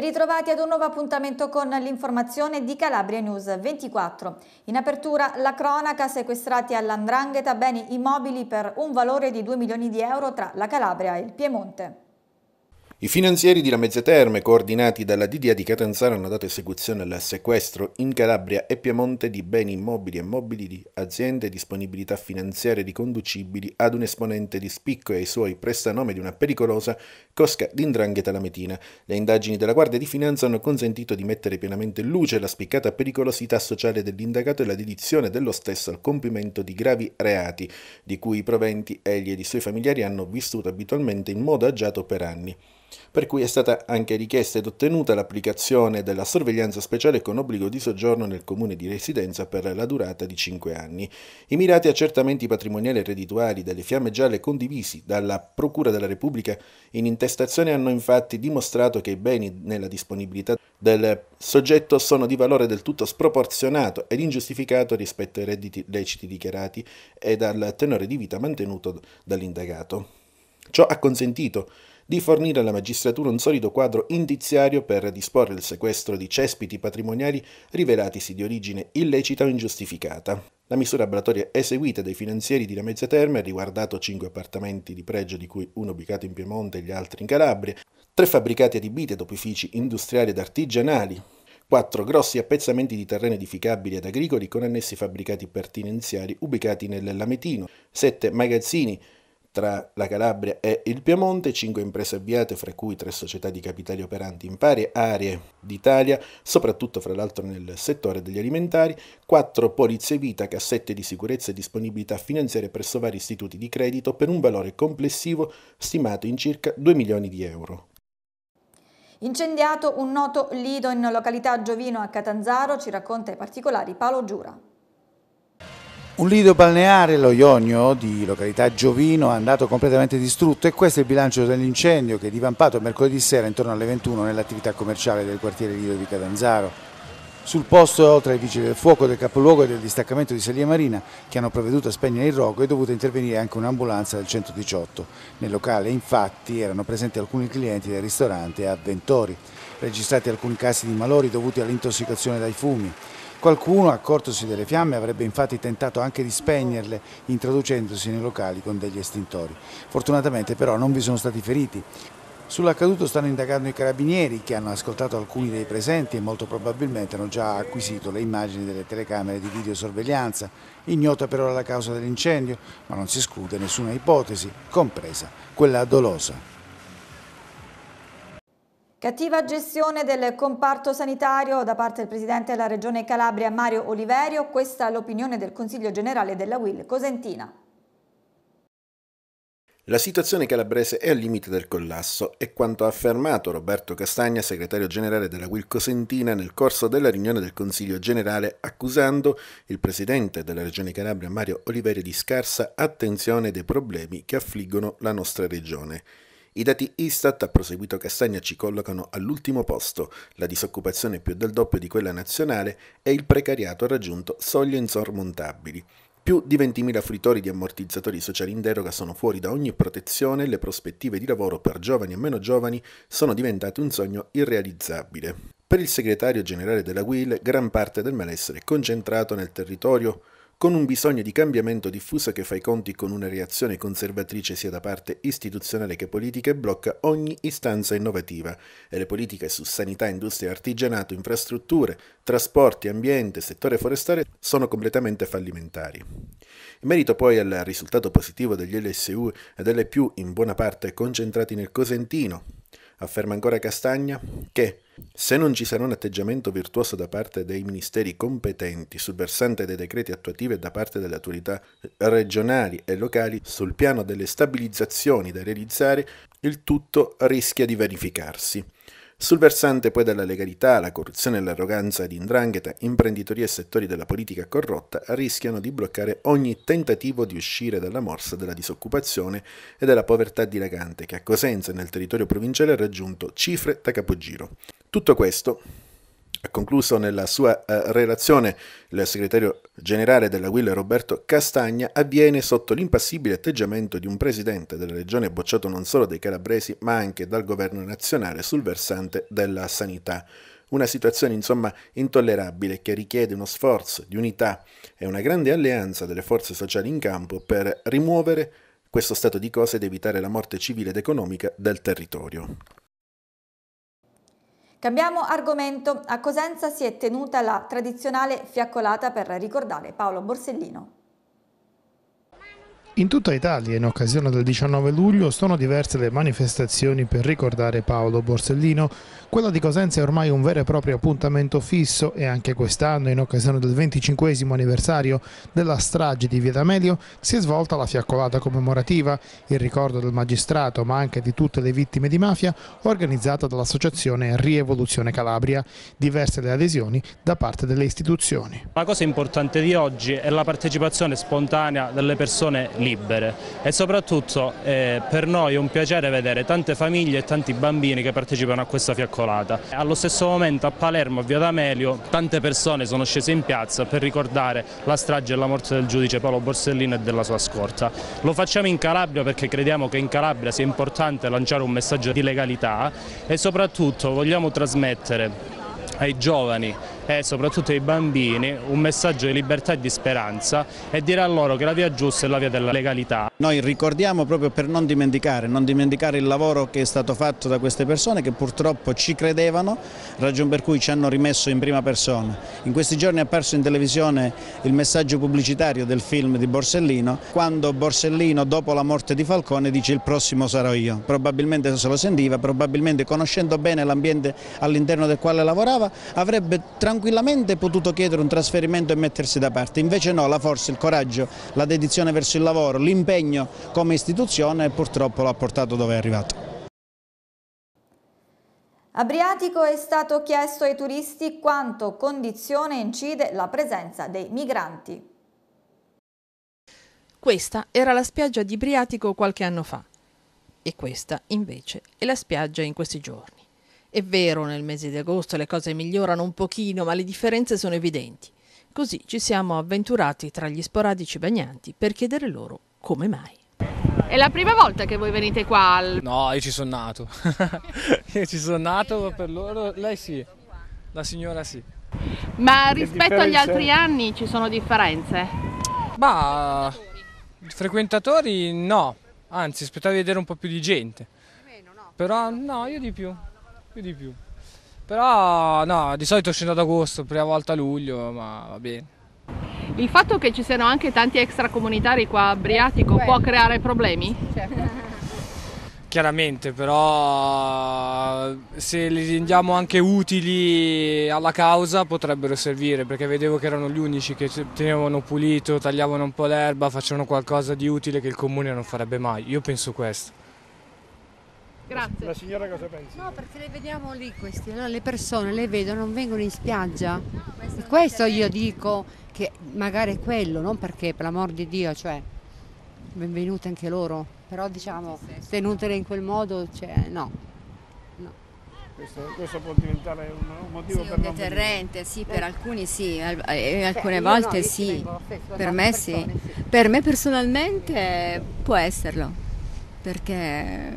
Ritrovati ad un nuovo appuntamento con l'informazione di Calabria News 24. In apertura la cronaca sequestrati all'andrangheta beni immobili per un valore di 2 milioni di euro tra la Calabria e il Piemonte. I finanzieri di Lamezia Terme, coordinati dalla DDA di Catanzaro, hanno dato esecuzione al sequestro in Calabria e Piemonte di beni immobili e mobili di aziende e disponibilità finanziarie riconducibili ad un esponente di spicco e ai suoi prestanome di una pericolosa cosca d'indrangheta lametina. Le indagini della Guardia di Finanza hanno consentito di mettere pienamente in luce la spiccata pericolosità sociale dell'indagato e la dedizione dello stesso al compimento di gravi reati, di cui i proventi egli ed i suoi familiari hanno vissuto abitualmente in modo agiato per anni per cui è stata anche richiesta ed ottenuta l'applicazione della sorveglianza speciale con obbligo di soggiorno nel comune di residenza per la durata di 5 anni. I mirati accertamenti patrimoniali e reddituali delle fiamme gialle condivisi dalla Procura della Repubblica in intestazione hanno infatti dimostrato che i beni nella disponibilità del soggetto sono di valore del tutto sproporzionato ed ingiustificato rispetto ai redditi leciti dichiarati e al tenore di vita mantenuto dall'indagato. Ciò ha consentito di fornire alla magistratura un solido quadro indiziario per disporre il sequestro di cespiti patrimoniali rivelatisi di origine illecita o ingiustificata. La misura abratoria eseguita dai finanzieri di Lamezia Terme ha riguardato cinque appartamenti di pregio, di cui uno ubicato in Piemonte e gli altri in Calabria, tre fabbricati adibiti ad opifici industriali ed artigianali, quattro Grossi appezzamenti di terreno edificabili ed agricoli con annessi fabbricati pertinenziari ubicati nel Lametino. 7. Magazzini tra la Calabria e il Piemonte, 5 imprese avviate, fra cui 3 società di capitali operanti in varie aree d'Italia, soprattutto fra l'altro nel settore degli alimentari, 4 polizie vita, cassette di sicurezza e disponibilità finanziarie presso vari istituti di credito per un valore complessivo stimato in circa 2 milioni di euro. Incendiato un noto lido in località Giovino a Catanzaro, ci racconta i particolari Paolo Giura. Un lido balneare, lo Ionio, di località Giovino, è andato completamente distrutto e questo è il bilancio dell'incendio che è divampato mercoledì sera intorno alle 21 nell'attività commerciale del quartiere Lido di Catanzaro. Sul posto, oltre ai vigili del fuoco del capoluogo e del distaccamento di Salia Marina, che hanno provveduto a spegnere il rogo, è dovuta intervenire anche un'ambulanza del 118. Nel locale, infatti, erano presenti alcuni clienti del ristorante e avventori. Registrati alcuni casi di malori dovuti all'intossicazione dai fumi. Qualcuno, accortosi delle fiamme, avrebbe infatti tentato anche di spegnerle introducendosi nei locali con degli estintori. Fortunatamente però non vi sono stati feriti. Sull'accaduto stanno indagando i carabinieri che hanno ascoltato alcuni dei presenti e molto probabilmente hanno già acquisito le immagini delle telecamere di videosorveglianza. Ignota per ora la causa dell'incendio, ma non si esclude nessuna ipotesi, compresa quella dolosa. Cattiva gestione del comparto sanitario da parte del Presidente della Regione Calabria Mario Oliverio, questa è l'opinione del Consiglio Generale della WIL Cosentina. La situazione calabrese è al limite del collasso, è quanto ha affermato Roberto Castagna, segretario generale della WIL Cosentina, nel corso della riunione del Consiglio generale, accusando il presidente della Regione Calabria Mario Oliveri di scarsa attenzione dei problemi che affliggono la nostra regione. I dati Istat, ha proseguito Castagna, ci collocano all'ultimo posto, la disoccupazione è più del doppio di quella nazionale e il precariato ha raggiunto soglie insormontabili. Più di 20.000 fruitori di ammortizzatori sociali in deroga sono fuori da ogni protezione, e le prospettive di lavoro per giovani e meno giovani sono diventate un sogno irrealizzabile. Per il segretario generale della WIL, gran parte del malessere è concentrato nel territorio con un bisogno di cambiamento diffuso che fa i conti con una reazione conservatrice sia da parte istituzionale che politica e blocca ogni istanza innovativa, e le politiche su sanità, industria, artigianato, infrastrutture, trasporti, ambiente, settore forestale sono completamente fallimentari. In merito poi al risultato positivo degli LSU e delle più in buona parte concentrati nel Cosentino, afferma ancora Castagna, che se non ci sarà un atteggiamento virtuoso da parte dei ministeri competenti sul versante dei decreti attuativi e da parte delle autorità regionali e locali sul piano delle stabilizzazioni da realizzare, il tutto rischia di verificarsi. Sul versante poi della legalità, la corruzione e l'arroganza di indrangheta, imprenditoria e settori della politica corrotta rischiano di bloccare ogni tentativo di uscire dalla morsa della disoccupazione e della povertà dilagante che a Cosenza e nel territorio provinciale ha raggiunto cifre da capogiro. Tutto questo ha concluso nella sua eh, relazione il segretario generale della Guilla Roberto Castagna, avviene sotto l'impassibile atteggiamento di un presidente della regione bocciato non solo dai calabresi ma anche dal governo nazionale sul versante della sanità. Una situazione insomma intollerabile che richiede uno sforzo di unità e una grande alleanza delle forze sociali in campo per rimuovere questo stato di cose ed evitare la morte civile ed economica del territorio. Cambiamo argomento. A Cosenza si è tenuta la tradizionale fiaccolata per ricordare Paolo Borsellino. In tutta Italia, in occasione del 19 luglio, sono diverse le manifestazioni per ricordare Paolo Borsellino. Quella di Cosenza è ormai un vero e proprio appuntamento fisso e anche quest'anno, in occasione del 25 anniversario della strage di Via D'Amelio, si è svolta la fiaccolata commemorativa, il ricordo del magistrato ma anche di tutte le vittime di mafia, organizzata dall'associazione Rievoluzione Calabria. Diverse le adesioni da parte delle istituzioni. La cosa importante di oggi è la partecipazione spontanea delle persone lì libere e soprattutto eh, per noi è un piacere vedere tante famiglie e tanti bambini che partecipano a questa fiaccolata. Allo stesso momento a Palermo, a Via D'Amelio, tante persone sono scese in piazza per ricordare la strage e la morte del giudice Paolo Borsellino e della sua scorta. Lo facciamo in Calabria perché crediamo che in Calabria sia importante lanciare un messaggio di legalità e soprattutto vogliamo trasmettere ai giovani e eh, soprattutto ai bambini un messaggio di libertà e di speranza e dire a loro che la via giusta è la via della legalità. Noi ricordiamo proprio per non dimenticare, non dimenticare il lavoro che è stato fatto da queste persone che purtroppo ci credevano, ragion per cui ci hanno rimesso in prima persona. In questi giorni è apparso in televisione il messaggio pubblicitario del film di Borsellino, quando Borsellino dopo la morte di Falcone dice il prossimo sarò io. Probabilmente se lo sentiva, probabilmente conoscendo bene l'ambiente all'interno del quale lavorava, avrebbe tranquillamente tranquillamente potuto chiedere un trasferimento e mettersi da parte, invece no, la forza, il coraggio, la dedizione verso il lavoro, l'impegno come istituzione purtroppo l'ha portato dove è arrivato. A Briatico è stato chiesto ai turisti quanto condizione incide la presenza dei migranti. Questa era la spiaggia di Briatico qualche anno fa e questa invece è la spiaggia in questi giorni. È vero, nel mese di agosto le cose migliorano un pochino, ma le differenze sono evidenti. Così ci siamo avventurati tra gli sporadici bagnanti per chiedere loro come mai. È la prima volta che voi venite qua? Al... No, io ci sono nato. io ci sono nato per loro, lei sì, la signora sì. Ma rispetto agli altri anni ci sono differenze? Bah, frequentatori no, anzi aspettavo di vedere un po' più di gente. Però no, io di più più di più. Però no, di solito scendo ad agosto, prima volta a luglio, ma va bene. Il fatto che ci siano anche tanti extracomunitari qua a Briatico può creare problemi? Certo. Chiaramente, però se li rendiamo anche utili alla causa potrebbero servire, perché vedevo che erano gli unici che tenevano pulito, tagliavano un po' l'erba, facevano qualcosa di utile che il comune non farebbe mai. Io penso questo. Grazie. La signora cosa pensa? No, perché le vediamo lì queste, no? le persone le vedono, non vengono in spiaggia. No, questo, io dico che magari è quello, non perché per l'amor di Dio, cioè, benvenute anche loro, però diciamo, tenutele in quel modo, cioè, no. Questo, questo, può diventare un, un motivo sì, per un non deterrente, venire. sì, per eh. alcuni sì, al, e eh, alcune eh, volte no, sì. Stesso, per me persone, sì. sì. Per me personalmente può esserlo, perché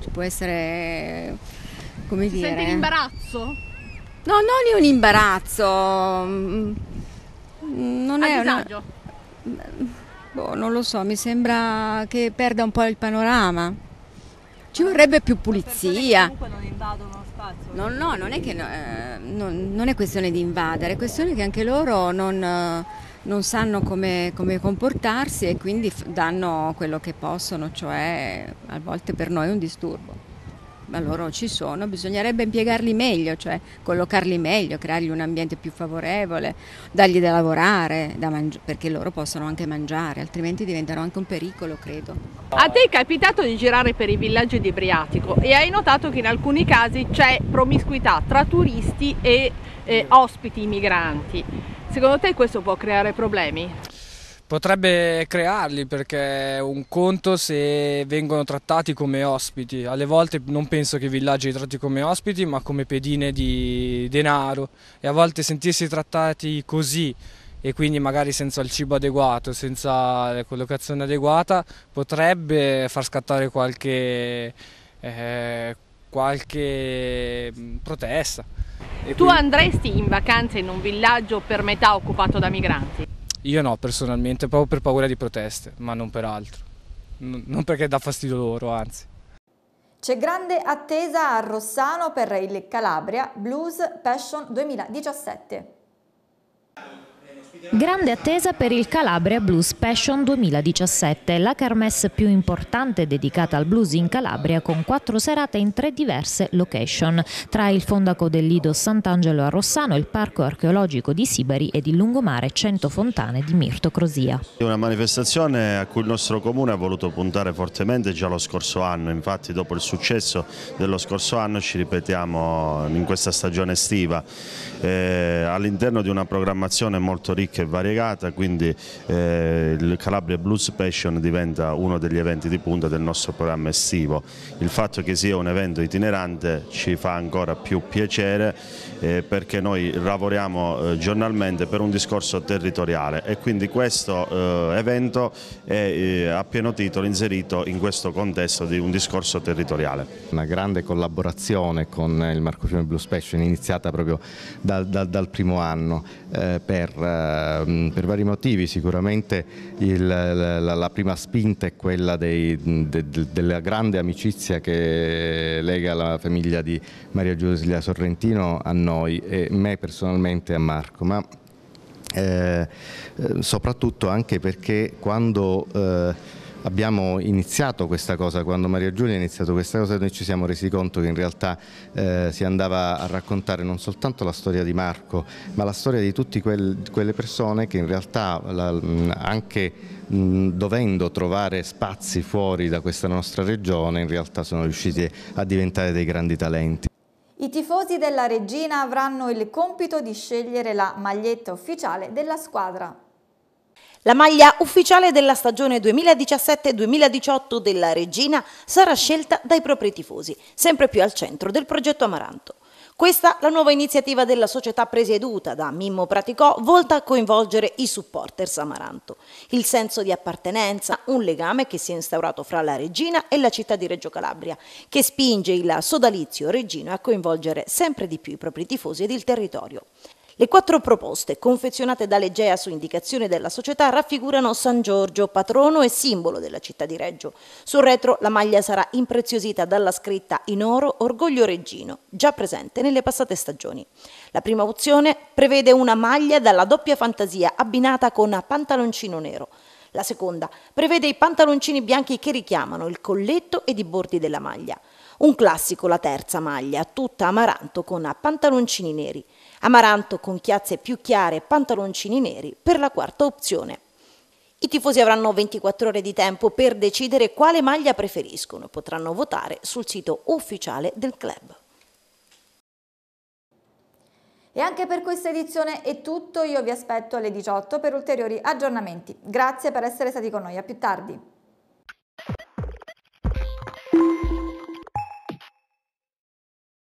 ci può essere, come Ti dire... Senti eh. l'imbarazzo? No, non è un imbarazzo. Mm, non è un mm, Boh, non lo so, mi sembra che perda un po' il panorama. Ci vorrebbe più pulizia. Comunque non invadono spazio. No, no, non è, che, eh, non, non è questione di invadere, è questione che anche loro non eh, non sanno come, come, comportarsi e quindi danno quello che possono, cioè a volte per noi è un disturbo ma loro ci sono, bisognerebbe impiegarli meglio, cioè collocarli meglio, creargli un ambiente più favorevole, dargli da lavorare, da mangi- perché loro possono anche mangiare, altrimenti diventano anche un pericolo, credo. A te è capitato di girare per i villaggi di Briatico e hai notato che in alcuni casi c'è promiscuità tra turisti e eh, ospiti migranti. Secondo te questo può creare problemi? Potrebbe crearli perché è un conto se vengono trattati come ospiti, alle volte non penso che i villaggi li tratti come ospiti ma come pedine di denaro e a volte sentirsi trattati così e quindi magari senza il cibo adeguato, senza la collocazione adeguata potrebbe far scattare qualche, eh, qualche mm, protesta. E tu quindi... andresti in vacanza in un villaggio per metà occupato da migranti? Io no, personalmente, proprio per paura di proteste, ma non per altro. Non perché dà fastidio loro, anzi. C'è grande attesa a Rossano per il Calabria Blues Passion 2017. Grande attesa per il Calabria Blues Passion 2017, la kermesse più importante dedicata al blues in Calabria con quattro serate in tre diverse location, tra il fondaco del Lido Sant'Angelo a Rossano, il parco archeologico di Sibari ed il lungomare 100 fontane di Mirto Crosia. È una manifestazione a cui il nostro comune ha voluto puntare fortemente già lo scorso anno, infatti dopo il successo dello scorso anno ci ripetiamo in questa stagione estiva eh, all'interno di una programmazione molto ricca e variegata, quindi eh, il Calabria Blues Passion diventa uno degli eventi di punta del nostro programma estivo. Il fatto che sia un evento itinerante ci fa ancora più piacere eh, perché noi lavoriamo eh, giornalmente per un discorso territoriale e quindi questo eh, evento è eh, a pieno titolo inserito in questo contesto di un discorso territoriale. Una grande collaborazione con il Marco Fiume Blues Passion iniziata proprio da dal, dal, dal primo anno eh, per, eh, per, vari motivi, sicuramente il, la, la, prima spinta è quella dei, de, de, della grande amicizia che lega la famiglia di Maria Giulia Sorrentino a noi e me personalmente a Marco, ma eh, eh soprattutto anche perché quando eh, abbiamo iniziato questa cosa, quando Maria Giulia ha iniziato questa cosa noi ci siamo resi conto che in realtà eh, si andava a raccontare non soltanto la storia di Marco ma la storia di tutte quel, quelle persone che in realtà la, anche mh, dovendo trovare spazi fuori da questa nostra regione in realtà sono riusciti a diventare dei grandi talenti. I tifosi della Regina avranno il compito di scegliere la maglietta ufficiale della squadra. La maglia ufficiale della stagione 2017-2018 della Regina sarà scelta dai propri tifosi, sempre più al centro del progetto Amaranto. Questa la nuova iniziativa della società presieduta da Mimmo Praticò volta a coinvolgere i supporters Amaranto. Il senso di appartenenza, un legame che si è instaurato fra la Regina e la città di Reggio Calabria, che spinge il sodalizio reggino a coinvolgere sempre di più i propri tifosi ed il territorio. Le quattro proposte, confezionate da Legea su indicazione della società, raffigurano San Giorgio, patrono e simbolo della città di Reggio. Sul retro la maglia sarà impreziosita dalla scritta in oro Orgoglio Reggino, già presente nelle passate stagioni. La prima opzione prevede una maglia dalla doppia fantasia abbinata con pantaloncino nero. La seconda prevede i pantaloncini bianchi che richiamano il colletto ed i bordi della maglia. Un classico, la terza maglia, tutta amaranto con pantaloncini neri. Amaranto con chiazze più chiare e pantaloncini neri per la quarta opzione. I tifosi avranno 24 ore di tempo per decidere quale maglia preferiscono e potranno votare sul sito ufficiale del club. E anche per questa edizione è tutto, io vi aspetto alle 18 per ulteriori aggiornamenti. Grazie per essere stati con noi, a più tardi.